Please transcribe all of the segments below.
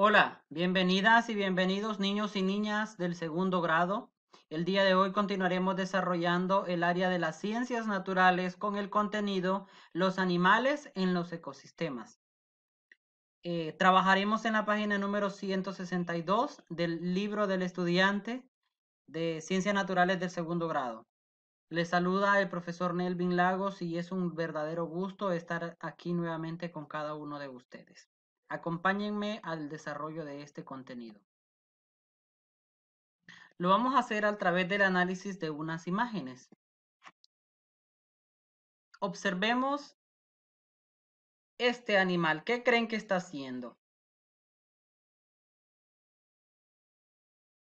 Hola, bienvenidas y bienvenidos niños y niñas del segundo grado. El día de hoy continuaremos desarrollando el área de las ciencias naturales con el contenido Los animales en los ecosistemas. Eh, trabajaremos en la página número 162 del libro del estudiante de Ciencias Naturales del segundo grado. Les saluda el profesor Nelvin Lagos y es un verdadero gusto estar aquí nuevamente con cada uno de ustedes. Acompáñenme al desarrollo de este contenido. Lo vamos a hacer a través del análisis de unas imágenes. Observemos este animal. ¿Qué creen que está haciendo?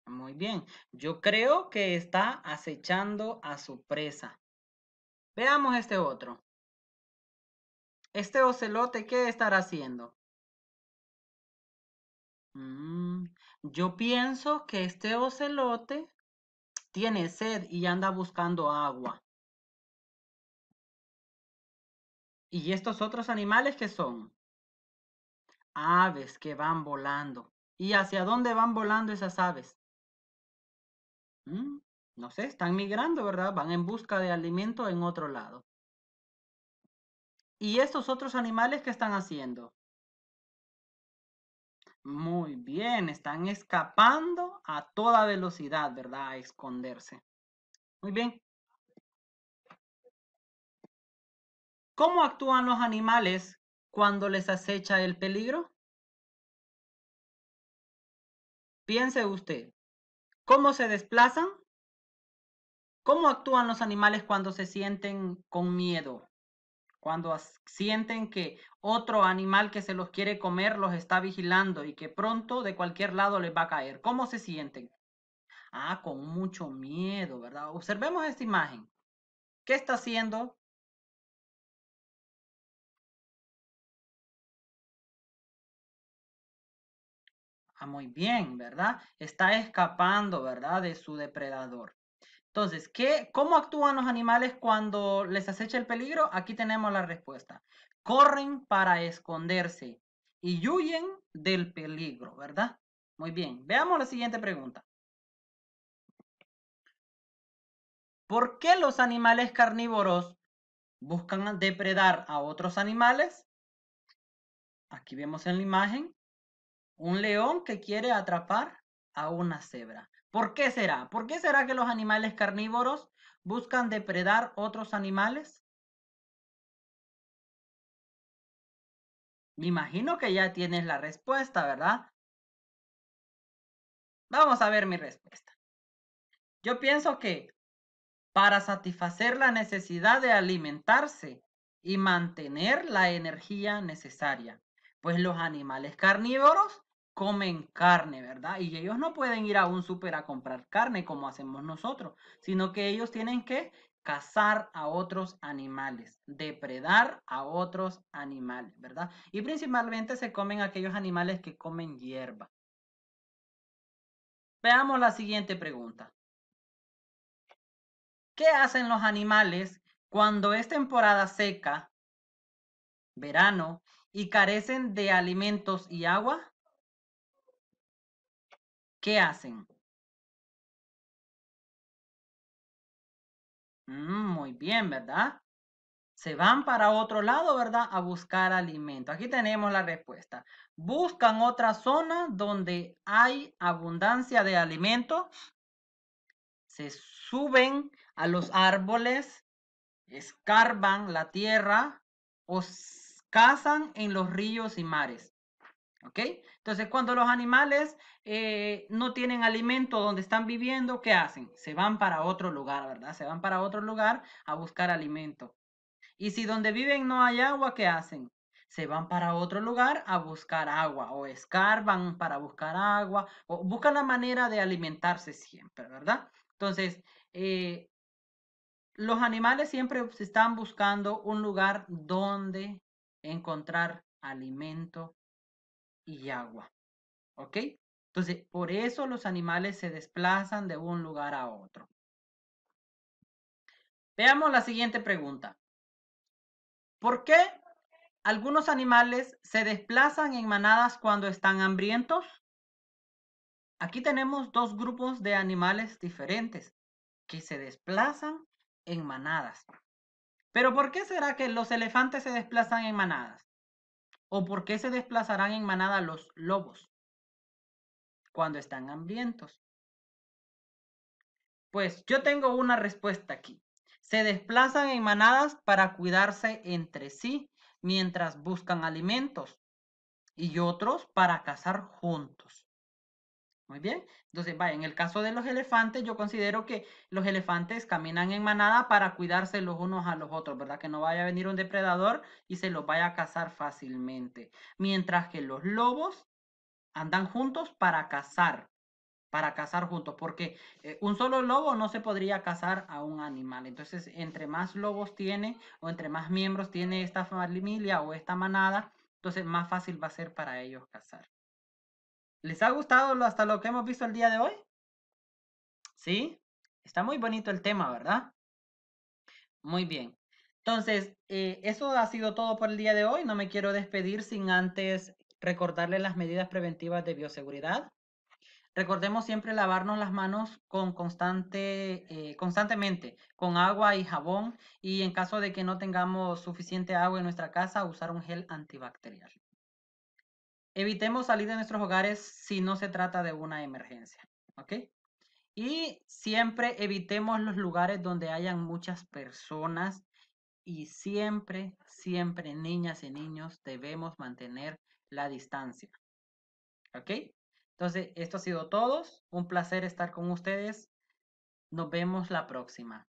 Muy bien. Yo creo que está acechando a su presa. Veamos este otro. Este ocelote, ¿qué estará haciendo? Mm, yo pienso que este ocelote tiene sed y anda buscando agua. ¿Y estos otros animales qué son? Aves que van volando. ¿Y hacia dónde van volando esas aves? Mm, no sé, están migrando, ¿verdad? Van en busca de alimento en otro lado. ¿Y estos otros animales qué están haciendo? Muy bien, están escapando a toda velocidad, ¿verdad? A esconderse. Muy bien. ¿Cómo actúan los animales cuando les acecha el peligro? Piense usted, ¿cómo se desplazan? ¿Cómo actúan los animales cuando se sienten con miedo? cuando sienten que otro animal que se los quiere comer los está vigilando y que pronto de cualquier lado les va a caer. ¿Cómo se sienten? Ah, con mucho miedo, ¿verdad? Observemos esta imagen. ¿Qué está haciendo? Ah, muy bien, ¿verdad? Está escapando, ¿verdad? De su depredador. Entonces, ¿qué, ¿cómo actúan los animales cuando les acecha el peligro? Aquí tenemos la respuesta. Corren para esconderse y huyen del peligro, ¿verdad? Muy bien, veamos la siguiente pregunta. ¿Por qué los animales carnívoros buscan depredar a otros animales? Aquí vemos en la imagen un león que quiere atrapar a una cebra. ¿Por qué será? ¿Por qué será que los animales carnívoros buscan depredar otros animales? Me imagino que ya tienes la respuesta, ¿verdad? Vamos a ver mi respuesta. Yo pienso que para satisfacer la necesidad de alimentarse y mantener la energía necesaria, pues los animales carnívoros comen carne, ¿verdad? Y ellos no pueden ir a un súper a comprar carne como hacemos nosotros, sino que ellos tienen que cazar a otros animales, depredar a otros animales, ¿verdad? Y principalmente se comen aquellos animales que comen hierba. Veamos la siguiente pregunta. ¿Qué hacen los animales cuando es temporada seca, verano, y carecen de alimentos y agua? ¿Qué hacen? Mm, muy bien, ¿verdad? Se van para otro lado, ¿verdad? A buscar alimento. Aquí tenemos la respuesta. Buscan otra zona donde hay abundancia de alimentos. Se suben a los árboles, escarban la tierra o cazan en los ríos y mares. ¿Ok? Entonces, cuando los animales eh, no tienen alimento donde están viviendo, ¿qué hacen? Se van para otro lugar, ¿verdad? Se van para otro lugar a buscar alimento. Y si donde viven no hay agua, ¿qué hacen? Se van para otro lugar a buscar agua o escarban para buscar agua o buscan la manera de alimentarse siempre, ¿verdad? Entonces, eh, los animales siempre están buscando un lugar donde encontrar alimento y agua. ¿Ok? Entonces, por eso los animales se desplazan de un lugar a otro. Veamos la siguiente pregunta. ¿Por qué algunos animales se desplazan en manadas cuando están hambrientos? Aquí tenemos dos grupos de animales diferentes que se desplazan en manadas. ¿Pero por qué será que los elefantes se desplazan en manadas? ¿O por qué se desplazarán en manada los lobos cuando están hambrientos? Pues yo tengo una respuesta aquí. Se desplazan en manadas para cuidarse entre sí mientras buscan alimentos y otros para cazar juntos. Muy bien. Entonces, vaya, en el caso de los elefantes, yo considero que los elefantes caminan en manada para cuidarse los unos a los otros, ¿verdad? Que no vaya a venir un depredador y se los vaya a cazar fácilmente. Mientras que los lobos andan juntos para cazar, para cazar juntos, porque eh, un solo lobo no se podría cazar a un animal. Entonces, entre más lobos tiene o entre más miembros tiene esta familia o esta manada, entonces más fácil va a ser para ellos cazar. ¿Les ha gustado hasta lo que hemos visto el día de hoy? ¿Sí? Está muy bonito el tema, ¿verdad? Muy bien. Entonces, eh, eso ha sido todo por el día de hoy. No me quiero despedir sin antes recordarles las medidas preventivas de bioseguridad. Recordemos siempre lavarnos las manos con constante, eh, constantemente, con agua y jabón y en caso de que no tengamos suficiente agua en nuestra casa, usar un gel antibacterial evitemos salir de nuestros hogares si no se trata de una emergencia, ¿ok? Y siempre evitemos los lugares donde hayan muchas personas y siempre, siempre, niñas y niños, debemos mantener la distancia, ¿ok? Entonces, esto ha sido todo. Un placer estar con ustedes. Nos vemos la próxima.